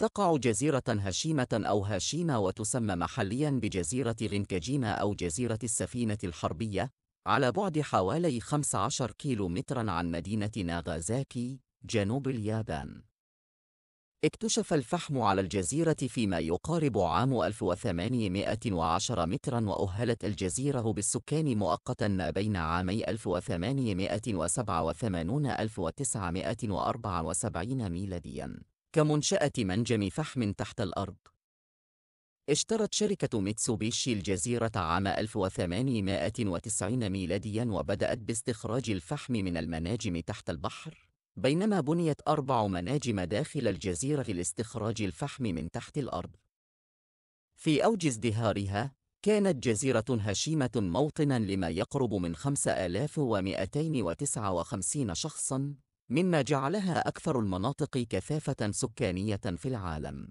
تقع جزيرة هاشيمة أو هاشيما وتسمى محليا بجزيرة رينكاجيما أو جزيرة السفينة الحربية على بعد حوالي 15 كيلومترا عن مدينة ناغازاكي جنوب اليابان اكتشف الفحم على الجزيرة فيما يقارب عام 1810 مترا وأهلت الجزيرة بالسكان مؤقتا ما بين عامي 1887 1974 ميلادياً كمنشأة منجم فحم تحت الأرض. اشترت شركة ميتسوبيشي الجزيرة عام 1890 ميلاديا وبدأت باستخراج الفحم من المناجم تحت البحر، بينما بنيت أربع مناجم داخل الجزيرة لاستخراج الفحم من تحت الأرض. في أوج ازدهارها، كانت جزيرة هشيمة موطنا لما يقرب من 5259 شخصا، مما جعلها أكثر المناطق كثافة سكانية في العالم.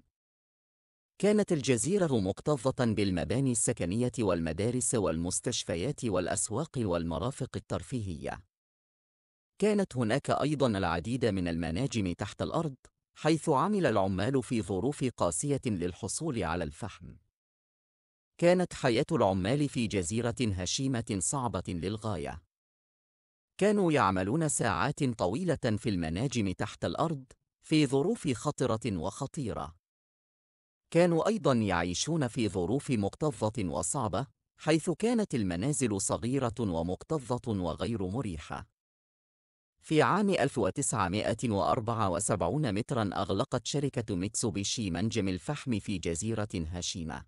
كانت الجزيرة مكتظة بالمباني السكنية والمدارس والمستشفيات والأسواق والمرافق الترفيهية. كانت هناك أيضًا العديد من المناجم تحت الأرض، حيث عمل العمال في ظروف قاسية للحصول على الفحم. كانت حياة العمال في جزيرة هشيمة صعبة للغاية. كانوا يعملون ساعات طويلة في المناجم تحت الأرض في ظروف خطرة وخطيرة. كانوا أيضًا يعيشون في ظروف مكتظة وصعبة، حيث كانت المنازل صغيرة ومكتظة وغير مريحة. في عام 1974 مترًا أغلقت شركة ميتسوبيشي منجم الفحم في جزيرة هاشيما.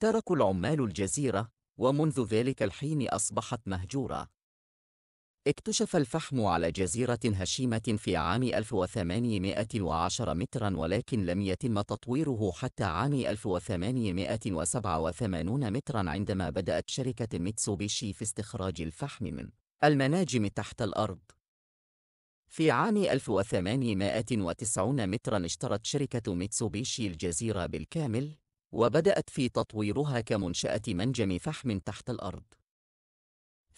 تركوا العمال الجزيرة، ومنذ ذلك الحين أصبحت مهجورة. اكتشف الفحم على جزيرة هشيمة في عام 1810 مترا ولكن لم يتم تطويره حتى عام 1887 مترا عندما بدأت شركة ميتسوبيشي في استخراج الفحم من المناجم تحت الأرض في عام 1890 مترا اشترت شركة ميتسوبيشي الجزيرة بالكامل وبدأت في تطويرها كمنشأة منجم فحم تحت الأرض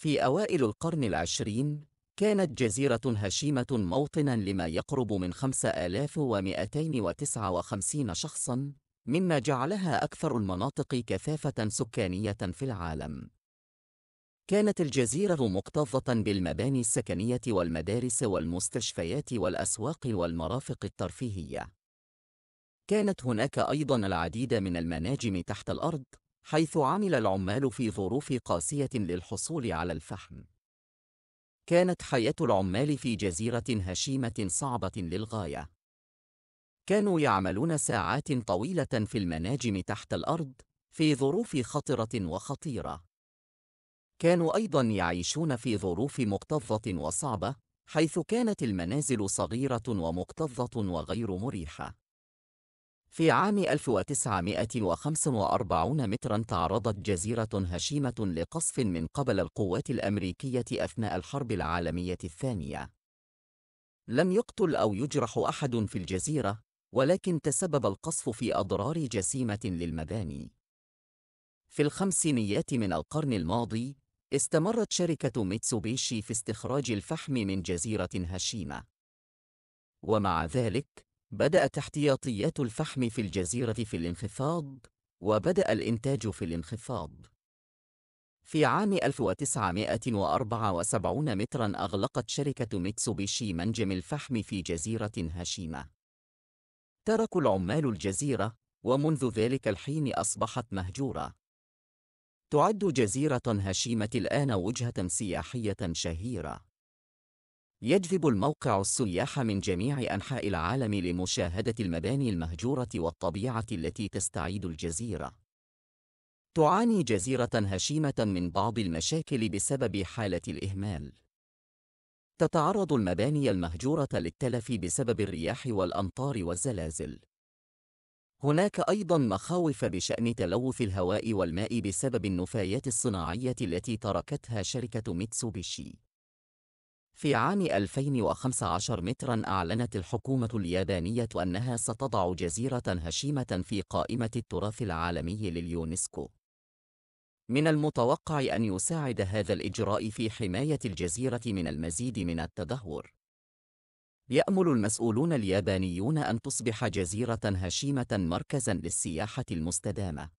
في أوائل القرن العشرين، كانت جزيرة هشيمة موطنًا لما يقرب من 5259 شخصًا، مما جعلها أكثر المناطق كثافة سكانية في العالم. كانت الجزيرة مكتظة بالمباني السكنية والمدارس والمستشفيات والأسواق والمرافق الترفيهية. كانت هناك أيضًا العديد من المناجم تحت الأرض، حيث عمل العمال في ظروف قاسية للحصول على الفحم. كانت حياة العمال في جزيرة هشيمة صعبة للغاية. كانوا يعملون ساعات طويلة في المناجم تحت الأرض في ظروف خطرة وخطيرة. كانوا أيضًا يعيشون في ظروف مكتظة وصعبة، حيث كانت المنازل صغيرة ومكتظة وغير مريحة. في عام 1945 مترا تعرضت جزيرة هشيمة لقصف من قبل القوات الأمريكية أثناء الحرب العالمية الثانية. لم يقتل أو يجرح أحد في الجزيرة، ولكن تسبب القصف في أضرار جسيمة للمباني. في الخمسينيات من القرن الماضي، استمرت شركة ميتسوبيشي في استخراج الفحم من جزيرة هشيمة. ومع ذلك، بدأت احتياطيات الفحم في الجزيرة في الانخفاض وبدأ الإنتاج في الانخفاض في عام 1974 مترا أغلقت شركة ميتسوبيشي منجم الفحم في جزيرة هاشيما ترك العمال الجزيرة ومنذ ذلك الحين أصبحت مهجورة تعد جزيرة هاشيمة الآن وجهة سياحية شهيرة يجذب الموقع السياح من جميع أنحاء العالم لمشاهدة المباني المهجورة والطبيعة التي تستعيد الجزيرة. تعاني جزيرة هشيمة من بعض المشاكل بسبب حالة الإهمال. تتعرض المباني المهجورة للتلف بسبب الرياح والأمطار والزلازل. هناك أيضًا مخاوف بشأن تلوث الهواء والماء بسبب النفايات الصناعية التي تركتها شركة ميتسوبيشي. في عام 2015 مترا أعلنت الحكومة اليابانية أنها ستضع جزيرة هشيمة في قائمة التراث العالمي لليونسكو من المتوقع أن يساعد هذا الإجراء في حماية الجزيرة من المزيد من التدهور يأمل المسؤولون اليابانيون أن تصبح جزيرة هشيمة مركزاً للسياحة المستدامة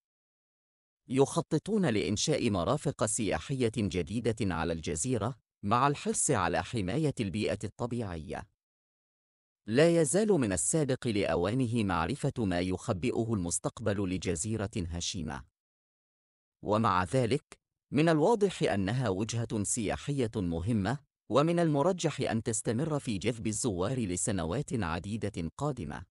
يخططون لإنشاء مرافق سياحية جديدة على الجزيرة مع الحرص على حماية البيئة الطبيعية. لا يزال من السابق لأوانه معرفة ما يخبئه المستقبل لجزيرة هشيمة. ومع ذلك، من الواضح أنها وجهة سياحية مهمة، ومن المرجح أن تستمر في جذب الزوار لسنوات عديدة قادمة.